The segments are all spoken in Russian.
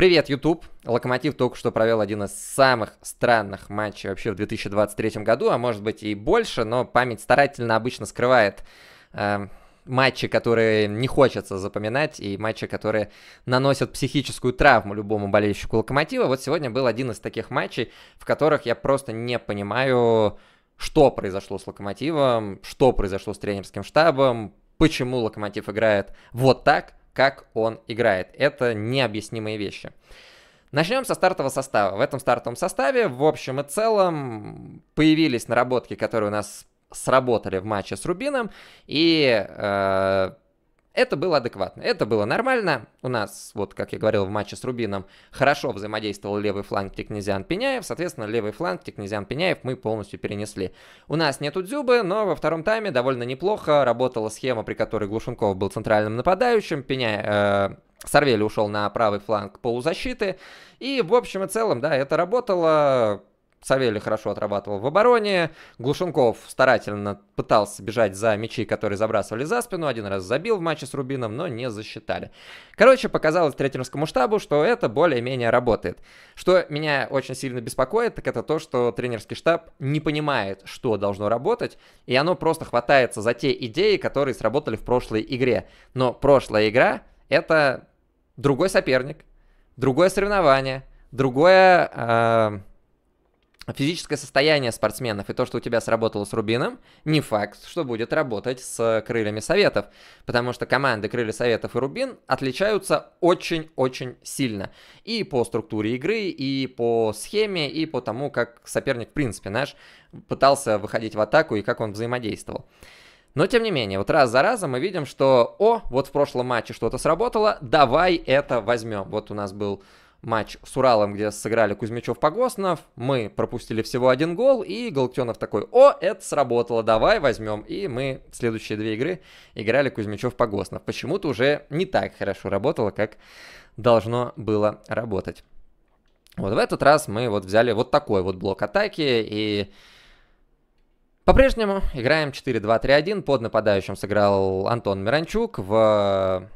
Привет, YouTube! Локомотив только что провел один из самых странных матчей вообще в 2023 году, а может быть и больше, но память старательно обычно скрывает э, матчи, которые не хочется запоминать, и матчи, которые наносят психическую травму любому болельщику Локомотива. Вот сегодня был один из таких матчей, в которых я просто не понимаю, что произошло с Локомотивом, что произошло с тренерским штабом, почему Локомотив играет вот так – как он играет. Это необъяснимые вещи. Начнем со стартового состава. В этом стартовом составе, в общем и целом, появились наработки, которые у нас сработали в матче с Рубином, и э, это было адекватно, это было нормально. У нас, вот как я говорил в матче с Рубином, хорошо взаимодействовал левый фланг Тикнезиан Пеняев. Соответственно, левый фланг Тикнезиан Пеняев мы полностью перенесли. У нас нету Дзюбы, но во втором тайме довольно неплохо работала схема, при которой Глушенков был центральным нападающим. Пеняев... Э, Сорвели ушел на правый фланг полузащиты. И в общем и целом, да, это работало Савелий хорошо отрабатывал в обороне, Глушенков старательно пытался бежать за мячи, которые забрасывали за спину, один раз забил в матче с Рубином, но не засчитали. Короче, показалось тренерскому штабу, что это более-менее работает. Что меня очень сильно беспокоит, так это то, что тренерский штаб не понимает, что должно работать, и оно просто хватается за те идеи, которые сработали в прошлой игре. Но прошлая игра — это другой соперник, другое соревнование, другое... Э а физическое состояние спортсменов и то, что у тебя сработало с Рубином, не факт, что будет работать с э, Крыльями Советов, потому что команды Крылья Советов и Рубин отличаются очень-очень сильно и по структуре игры, и по схеме, и по тому, как соперник, в принципе, наш пытался выходить в атаку и как он взаимодействовал. Но тем не менее, вот раз за разом мы видим, что, о, вот в прошлом матче что-то сработало, давай это возьмем. Вот у нас был матч с Уралом, где сыграли Кузьмичев-Погоснов, мы пропустили всего один гол, и Галактионов такой, о, это сработало, давай возьмем. И мы следующие две игры играли Кузьмичев-Погоснов. Почему-то уже не так хорошо работало, как должно было работать. Вот в этот раз мы вот взяли вот такой вот блок атаки и... По-прежнему играем 4-2-3-1. Под нападающим сыграл Антон Миранчук. В...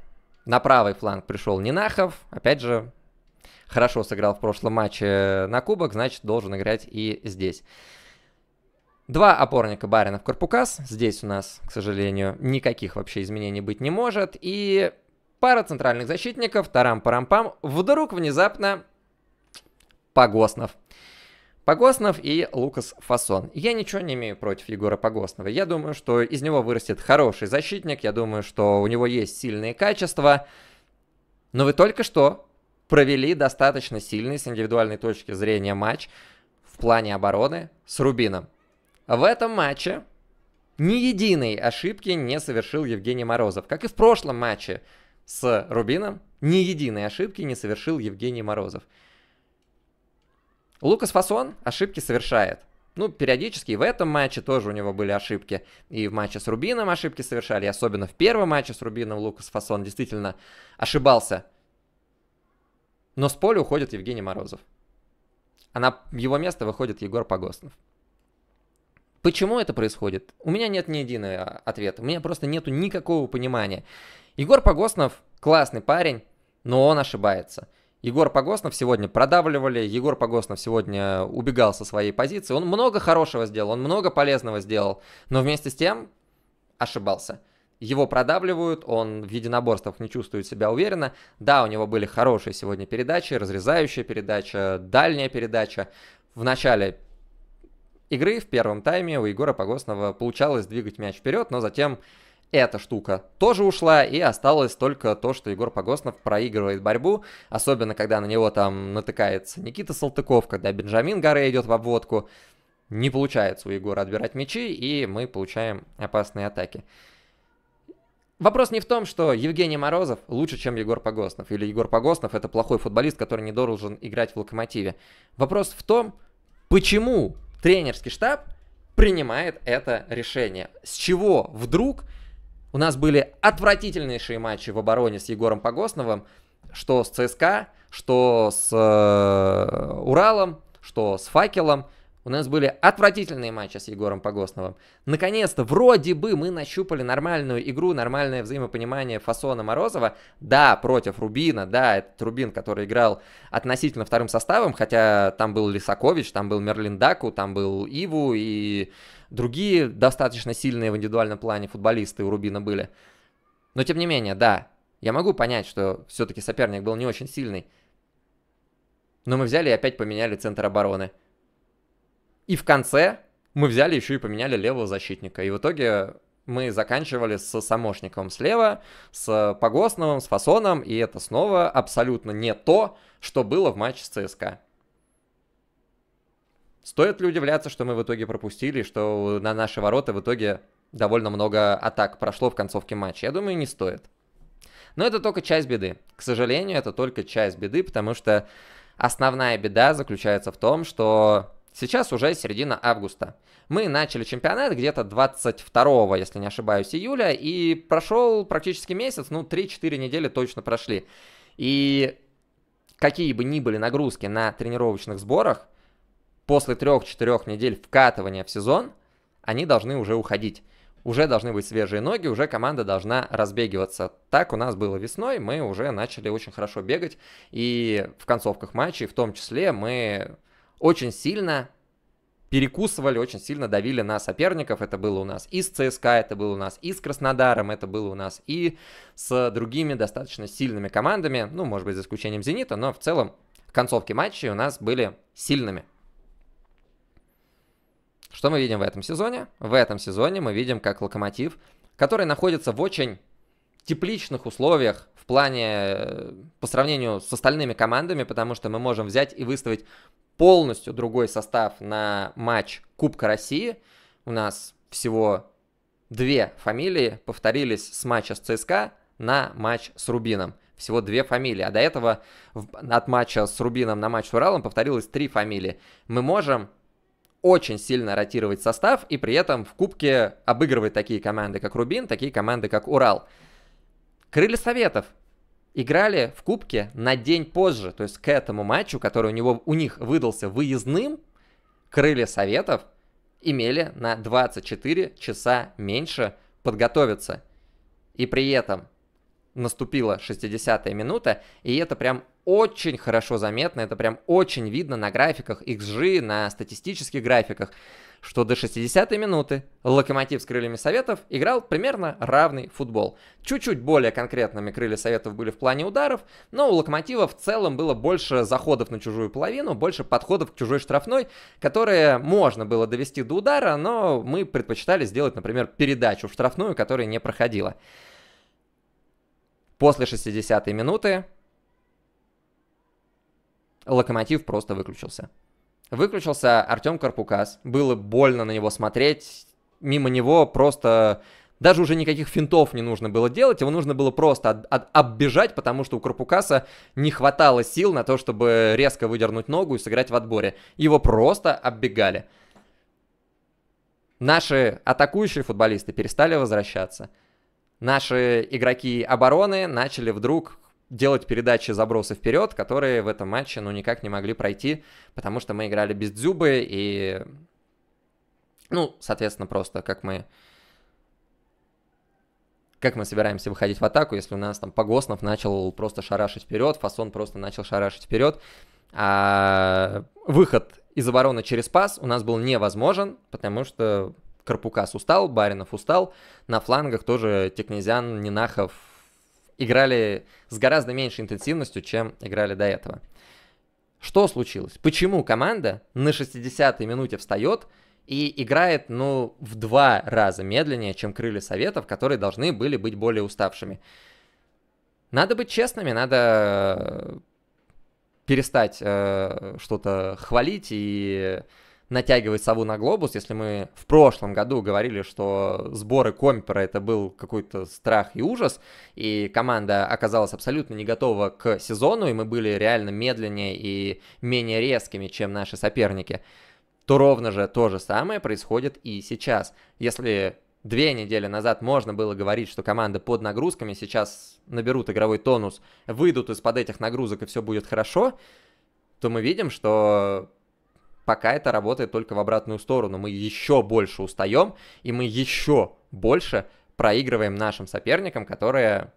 На правый фланг пришел Нинахов. Опять же, хорошо сыграл в прошлом матче на кубок, значит, должен играть и здесь. Два опорника Баринов Корпукас. Здесь у нас, к сожалению, никаких вообще изменений быть не может. И пара центральных защитников, тарам-парам-пам, вдруг внезапно Погоснов. Погоснов и Лукас Фасон. Я ничего не имею против Егора Погоснова. Я думаю, что из него вырастет хороший защитник. Я думаю, что у него есть сильные качества. Но вы только что провели достаточно сильный с индивидуальной точки зрения матч в плане обороны с Рубином. В этом матче ни единой ошибки не совершил Евгений Морозов. Как и в прошлом матче с Рубином, ни единой ошибки не совершил Евгений Морозов. Лукас Фасон ошибки совершает. Ну, периодически и в этом матче тоже у него были ошибки. И в матче с Рубином ошибки совершали, особенно в первом матче с Рубином Лукас Фасон действительно ошибался но с поля уходит Евгений Морозов. А на его место выходит Егор Погостнов. Почему это происходит? У меня нет ни единого а, ответа. У меня просто нету никакого понимания. Егор Погостнов классный парень, но он ошибается. Егор Погоснов сегодня продавливали, Егор Погоснов сегодня убегал со своей позиции. Он много хорошего сделал, он много полезного сделал, но вместе с тем ошибался его продавливают, он в единоборствах не чувствует себя уверенно. Да, у него были хорошие сегодня передачи, разрезающая передача, дальняя передача. В начале игры, в первом тайме у Егора Погосного получалось двигать мяч вперед, но затем эта штука тоже ушла, и осталось только то, что Егор Погоснов проигрывает борьбу, особенно когда на него там натыкается Никита Салтыков, когда Бенджамин Гаре идет в обводку. Не получается у Егора отбирать мячи, и мы получаем опасные атаки. Вопрос не в том, что Евгений Морозов лучше, чем Егор Погоснов, или Егор Погоснов это плохой футболист, который не должен играть в локомотиве. Вопрос в том, почему тренерский штаб принимает это решение. С чего вдруг у нас были отвратительнейшие матчи в обороне с Егором Погосновым, что с ЦСКА, что с э, Уралом, что с Факелом. У нас были отвратительные матчи с Егором Погосновым. Наконец-то, вроде бы, мы нащупали нормальную игру, нормальное взаимопонимание фасона Морозова. Да, против Рубина, да, этот Рубин, который играл относительно вторым составом, хотя там был Лисакович, там был Мерлин Даку, там был Иву и другие достаточно сильные в индивидуальном плане футболисты у Рубина были. Но тем не менее, да, я могу понять, что все-таки соперник был не очень сильный. Но мы взяли и опять поменяли центр обороны. И в конце мы взяли еще и поменяли левого защитника. И в итоге мы заканчивали с Самошниковым слева, с Погосновым, с Фасоном, и это снова абсолютно не то, что было в матче с ЦСКА. Стоит ли удивляться, что мы в итоге пропустили, что на наши ворота в итоге довольно много атак прошло в концовке матча? Я думаю, не стоит. Но это только часть беды. К сожалению, это только часть беды, потому что основная беда заключается в том, что Сейчас уже середина августа. Мы начали чемпионат где-то 22, если не ошибаюсь, июля, и прошел практически месяц, ну 3-4 недели точно прошли. И какие бы ни были нагрузки на тренировочных сборах, после 3-4 недель вкатывания в сезон, они должны уже уходить. Уже должны быть свежие ноги, уже команда должна разбегиваться. Так у нас было весной, мы уже начали очень хорошо бегать, и в концовках матчей в том числе мы очень сильно перекусывали, очень сильно давили на соперников. Это было у нас и с ЦСКА, это было у нас и с Краснодаром, это было у нас и с другими достаточно сильными командами. Ну, может быть, за исключением «Зенита», но в целом концовки матчей у нас были сильными. Что мы видим в этом сезоне? В этом сезоне мы видим, как «Локомотив», который находится в очень тепличных условиях в плане э, по сравнению с остальными командами, потому что мы можем взять и выставить полностью другой состав на матч Кубка России. У нас всего две фамилии повторились с матча с ЦСКА на матч с Рубином. Всего две фамилии. А до этого от матча с Рубином на матч с Уралом повторилось три фамилии. Мы можем очень сильно ротировать состав и при этом в Кубке обыгрывать такие команды, как Рубин, такие команды, как Урал. Крылья Советов играли в Кубке на день позже, то есть к этому матчу, который у, него, у них выдался выездным, Крылья Советов имели на 24 часа меньше подготовиться. И при этом наступила 60-я минута, и это прям очень хорошо заметно, это прям очень видно на графиках XG, на статистических графиках, что до 60-й минуты Локомотив с крыльями Советов играл примерно равный футбол. Чуть-чуть более конкретными крылья Советов были в плане ударов, но у Локомотива в целом было больше заходов на чужую половину, больше подходов к чужой штрафной, которые можно было довести до удара, но мы предпочитали сделать, например, передачу в штрафную, которая не проходила. После 60-й минуты Локомотив просто выключился. Выключился Артем Карпукас. Было больно на него смотреть. Мимо него просто... Даже уже никаких финтов не нужно было делать, его нужно было просто от, от, оббежать, потому что у Карпукаса не хватало сил на то, чтобы резко выдернуть ногу и сыграть в отборе. Его просто оббегали. Наши атакующие футболисты перестали возвращаться наши игроки обороны начали вдруг делать передачи забросы вперед, которые в этом матче ну никак не могли пройти, потому что мы играли без дзюбы и... Ну, соответственно, просто как мы как мы собираемся выходить в атаку, если у нас там Погоснов начал просто шарашить вперед, Фасон просто начал шарашить вперед, а выход из обороны через пас у нас был невозможен, потому что Карпукас устал, Баринов устал. На флангах тоже Текнезян, Нинахов играли с гораздо меньшей интенсивностью, чем играли до этого. Что случилось? Почему команда на 60-й минуте встает и играет, ну, в два раза медленнее, чем крылья советов, которые должны были быть более уставшими? Надо быть честными, надо э, перестать э, что-то хвалить и натягивать сову на глобус, если мы в прошлом году говорили, что сборы Компера это был какой-то страх и ужас, и команда оказалась абсолютно не готова к сезону, и мы были реально медленнее и менее резкими, чем наши соперники, то ровно же то же самое происходит и сейчас. Если две недели назад можно было говорить, что команда под нагрузками сейчас наберут игровой тонус, выйдут из-под этих нагрузок и все будет хорошо, то мы видим, что пока это работает только в обратную сторону. Мы еще больше устаем, и мы еще больше проигрываем нашим соперникам, которые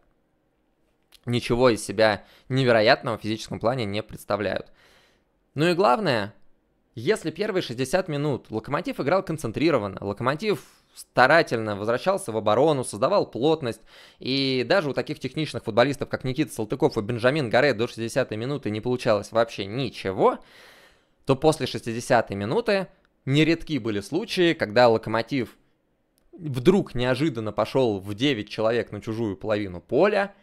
ничего из себя невероятного в физическом плане не представляют. Ну и главное, если первые 60 минут Локомотив играл концентрированно, Локомотив старательно возвращался в оборону, создавал плотность, и даже у таких техничных футболистов, как Никита Салтыков и Бенджамин Гаре до 60-й минуты не получалось вообще ничего, то после 60-й минуты нередки были случаи, когда Локомотив вдруг неожиданно пошел в 9 человек на чужую половину поля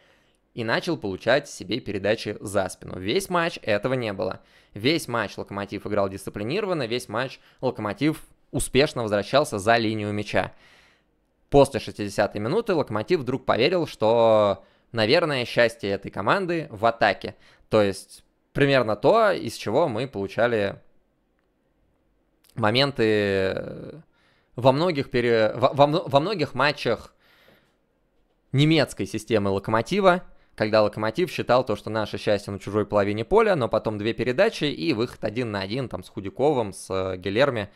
и начал получать себе передачи за спину. Весь матч этого не было. Весь матч Локомотив играл дисциплинированно, весь матч Локомотив успешно возвращался за линию мяча. После 60-й минуты Локомотив вдруг поверил, что, наверное, счастье этой команды в атаке. То есть примерно то, из чего мы получали моменты э, во многих, пере... во, во, во многих матчах немецкой системы локомотива, когда Локомотив считал то, что наше счастье на чужой половине поля, но потом две передачи и выход один на один там с Худяковым, с э, Гилерми.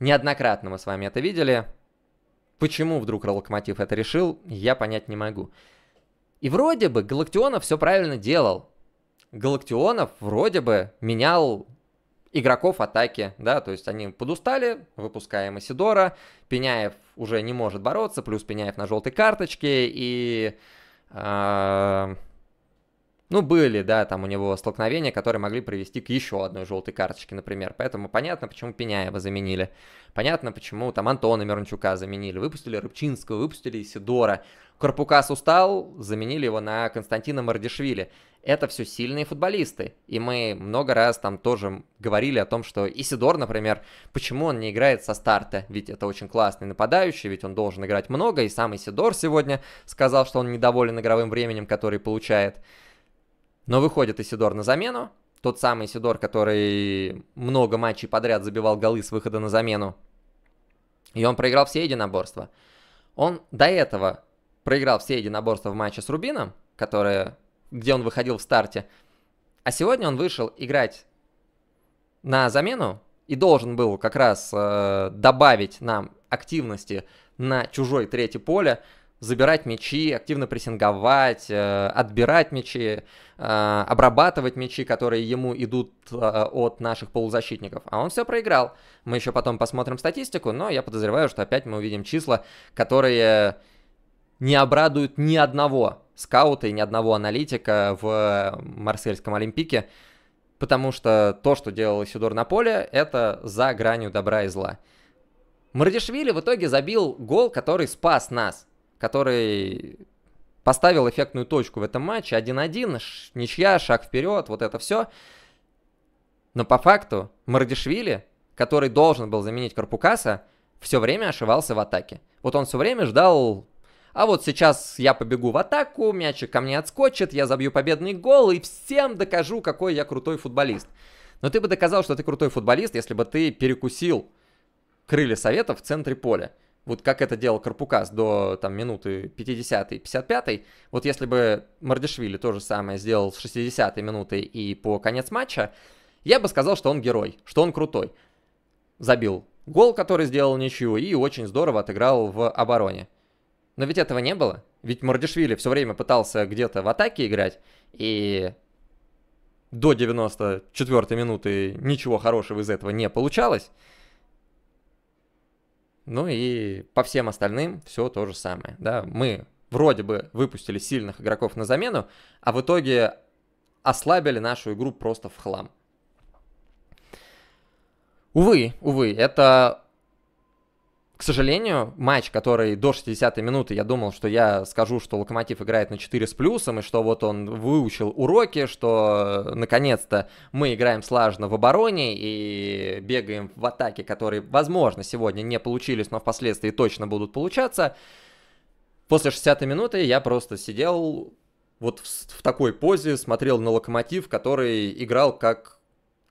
Неоднократно мы с вами это видели. Почему вдруг Локомотив это решил, я понять не могу. И вроде бы Галактионов все правильно делал. Галактионов вроде бы менял игроков атаки, да, то есть они подустали, выпускаем Исидора, Пеняев уже не может бороться, плюс Пеняев на желтой карточке, и а, ну, были, да, там у него столкновения, которые могли привести к еще одной желтой карточке, например. Поэтому понятно, почему Пеняева заменили. Понятно, почему там Антона Мирончука заменили. Выпустили Рыбчинского, выпустили Сидора. Корпукас устал, заменили его на Константина Мардишвили. Это все сильные футболисты. И мы много раз там тоже говорили о том, что Исидор, например, почему он не играет со старта? Ведь это очень классный нападающий, ведь он должен играть много. И сам Исидор сегодня сказал, что он недоволен игровым временем, который получает. Но выходит Исидор на замену, тот самый Исидор, который много матчей подряд забивал голы с выхода на замену. И он проиграл все единоборства. Он до этого проиграл все единоборства в матче с Рубином, которое, где он выходил в старте. А сегодня он вышел играть на замену и должен был как раз э, добавить нам активности на чужой третье поле забирать мячи, активно прессинговать, э, отбирать мячи, э, обрабатывать мячи, которые ему идут э, от наших полузащитников. А он все проиграл. Мы еще потом посмотрим статистику, но я подозреваю, что опять мы увидим числа, которые не обрадуют ни одного скаута и ни одного аналитика в Марсельском Олимпике, потому что то, что делал Сидор на поле, это за гранью добра и зла. Мардишвили в итоге забил гол, который спас нас который поставил эффектную точку в этом матче. 1-1, ничья, шаг вперед, вот это все. Но по факту Мардишвили, который должен был заменить Карпукаса, все время ошивался в атаке. Вот он все время ждал а вот сейчас я побегу в атаку, мячик ко мне отскочит, я забью победный гол и всем докажу, какой я крутой футболист. Но ты бы доказал, что ты крутой футболист, если бы ты перекусил крылья совета в центре поля вот как это делал Карпукас до там, минуты 50 55 вот если бы Мардишвили то же самое сделал с 60 й минуты и по конец матча, я бы сказал, что он герой, что он крутой. Забил гол, который сделал ничью, и очень здорово отыграл в обороне. Но ведь этого не было. Ведь Мардишвили все время пытался где-то в атаке играть, и до 94 минуты ничего хорошего из этого не получалось. Ну и по всем остальным все то же самое. Да? Мы вроде бы выпустили сильных игроков на замену, а в итоге ослабили нашу игру просто в хлам. Увы, увы, это к сожалению, матч, который до 60-й минуты я думал, что я скажу, что Локомотив играет на 4 с плюсом, и что вот он выучил уроки, что э, наконец-то мы играем слаженно в обороне и бегаем в атаке, которые, возможно, сегодня не получились, но впоследствии точно будут получаться. После 60-й минуты я просто сидел вот в, в такой позе, смотрел на Локомотив, который играл как...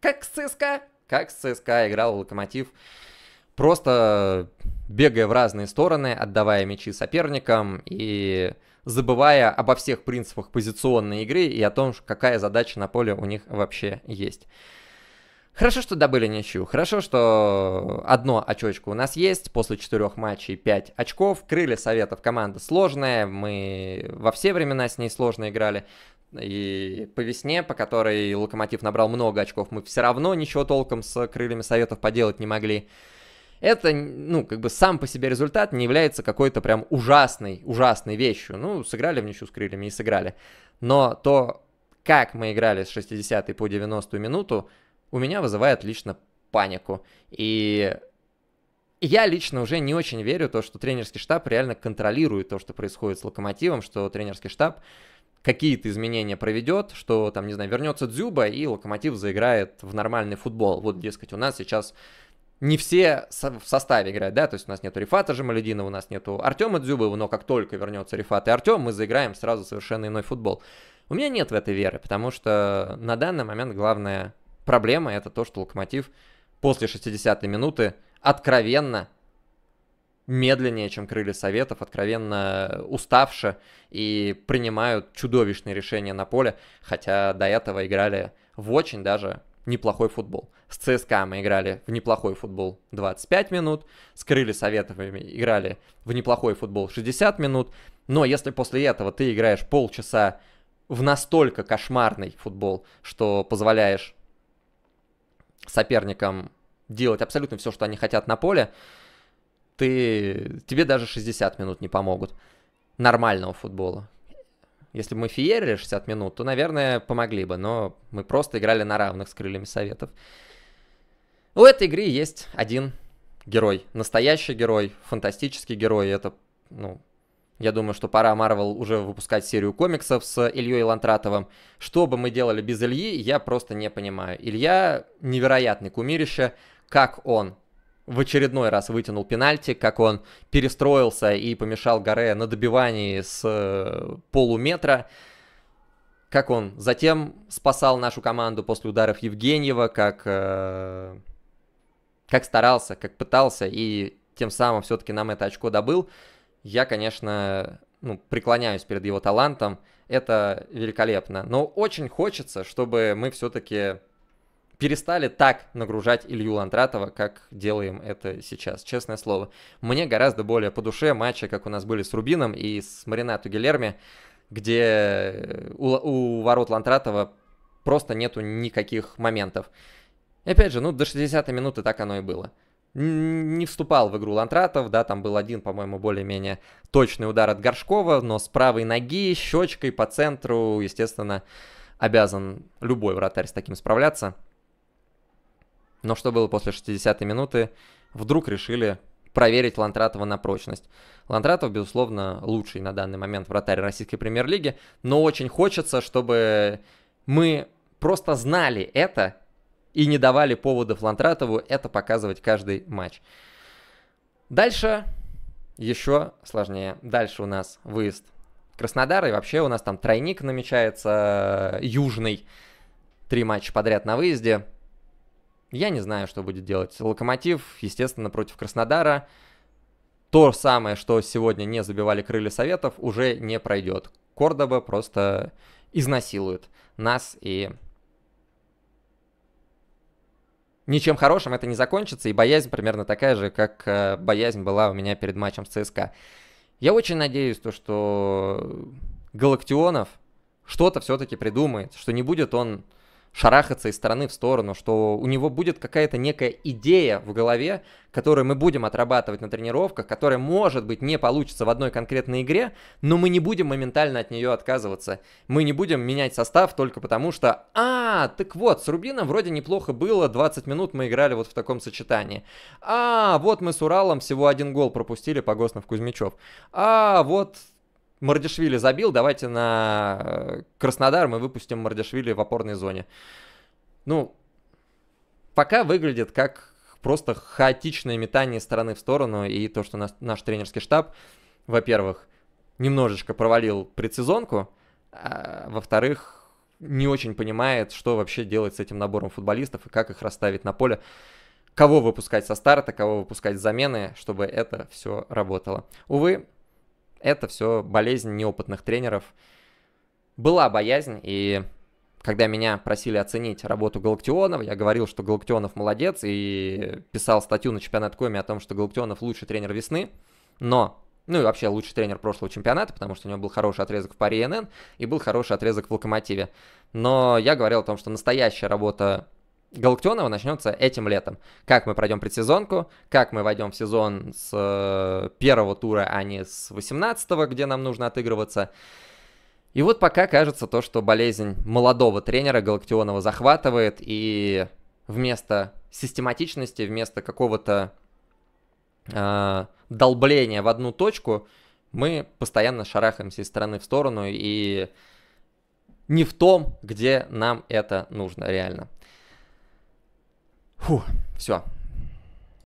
Как ЦСКА! Как ЦСКА играл Локомотив просто бегая в разные стороны, отдавая мячи соперникам и забывая обо всех принципах позиционной игры и о том, какая задача на поле у них вообще есть. Хорошо, что добыли ничью. Хорошо, что одно очечко у нас есть. После четырех матчей 5 очков. Крылья советов команда сложная. Мы во все времена с ней сложно играли. И по весне, по которой Локомотив набрал много очков, мы все равно ничего толком с крыльями советов поделать не могли это, ну, как бы сам по себе результат не является какой-то прям ужасной, ужасной вещью. Ну, сыграли в ничью с крыльями и сыграли. Но то, как мы играли с 60 по 90 минуту, у меня вызывает лично панику. И я лично уже не очень верю то, что тренерский штаб реально контролирует то, что происходит с Локомотивом, что тренерский штаб какие-то изменения проведет, что там, не знаю, вернется Дзюба и Локомотив заиграет в нормальный футбол. Вот, дескать, у нас сейчас не все в составе играют, да, то есть у нас нету Рифата Жемаледина, у нас нету Артема Дзюбова, но как только вернется Рифат и Артем, мы заиграем сразу совершенно иной футбол. У меня нет в этой веры, потому что на данный момент главная проблема это то, что Локомотив после 60-й минуты откровенно медленнее, чем крылья Советов, откровенно уставше и принимают чудовищные решения на поле, хотя до этого играли в очень даже неплохой футбол. С ЦСКА мы играли в неплохой футбол 25 минут, с Крылья Советовыми играли в неплохой футбол 60 минут, но если после этого ты играешь полчаса в настолько кошмарный футбол, что позволяешь соперникам делать абсолютно все, что они хотят на поле, ты, тебе даже 60 минут не помогут нормального футбола. Если бы мы феерили 60 минут, то, наверное, помогли бы, но мы просто играли на равных с крыльями советов. У этой игры есть один герой, настоящий герой, фантастический герой. Это, ну, я думаю, что пора Марвел уже выпускать серию комиксов с Ильей Лантратовым. Что бы мы делали без Ильи, я просто не понимаю. Илья невероятный кумирище, как он в очередной раз вытянул пенальти, как он перестроился и помешал Гаре на добивании с э, полуметра, как он затем спасал нашу команду после ударов Евгеньева, как, э, как старался, как пытался, и тем самым все-таки нам это очко добыл. Я, конечно, ну, преклоняюсь перед его талантом, это великолепно. Но очень хочется, чтобы мы все-таки перестали так нагружать Илью Лантратова, как делаем это сейчас, честное слово. Мне гораздо более по душе матчи, как у нас были с Рубином и с Маринату Гилерми, где э, у, у ворот Лантратова просто нету никаких моментов. И опять же, ну до 60-й минуты так оно и было не вступал в игру Лантратов, да, там был один, по-моему, более-менее точный удар от Горшкова, но с правой ноги, щечкой по центру, естественно, обязан любой вратарь с таким справляться. Но что было после 60-й минуты? Вдруг решили проверить Лантратова на прочность. Лантратов, безусловно, лучший на данный момент вратарь российской премьер-лиги, но очень хочется, чтобы мы просто знали это и не давали поводов Лантратову это показывать каждый матч. Дальше еще сложнее. Дальше у нас выезд Краснодара, и вообще у нас там тройник намечается э, южный. Три матча подряд на выезде. Я не знаю, что будет делать. Локомотив, естественно, против Краснодара. То самое, что сегодня не забивали крылья советов, уже не пройдет. Кордоба просто изнасилует нас и... Ничем хорошим это не закончится, и боязнь примерно такая же, как э, боязнь была у меня перед матчем с ЦСКА. Я очень надеюсь, то, что Галактионов что-то все-таки придумает, что не будет он шарахаться из стороны в сторону, что у него будет какая-то некая идея в голове, которую мы будем отрабатывать на тренировках, которая, может быть, не получится в одной конкретной игре, но мы не будем моментально от нее отказываться. Мы не будем менять состав только потому, что «А, так вот, с Рубином вроде неплохо было, 20 минут мы играли вот в таком сочетании. А, вот мы с Уралом всего один гол пропустили, по госнов кузьмичев А, вот Мардишвили забил, давайте на э, Краснодар мы выпустим Мардишвили в опорной зоне. Ну, пока выглядит как просто хаотичное метание стороны в сторону, и то, что наш, наш тренерский штаб, во-первых, немножечко провалил предсезонку, а, во-вторых, не очень понимает, что вообще делать с этим набором футболистов и как их расставить на поле, кого выпускать со старта, кого выпускать с замены, чтобы это все работало. Увы, это все болезнь неопытных тренеров. Была боязнь, и когда меня просили оценить работу Галактионова, я говорил, что Галактионов молодец, и писал статью на чемпионат Коми о том, что Галактионов лучший тренер весны, но, ну и вообще лучший тренер прошлого чемпионата, потому что у него был хороший отрезок в паре НН и был хороший отрезок в Локомотиве. Но я говорил о том, что настоящая работа Галактионова начнется этим летом. Как мы пройдем предсезонку, как мы войдем в сезон с э, первого тура, а не с 18-го, где нам нужно отыгрываться. И вот пока кажется то, что болезнь молодого тренера Галактионова захватывает, и вместо систематичности, вместо какого-то э, долбления в одну точку, мы постоянно шарахаемся из стороны в сторону и не в том, где нам это нужно реально. Фу, все.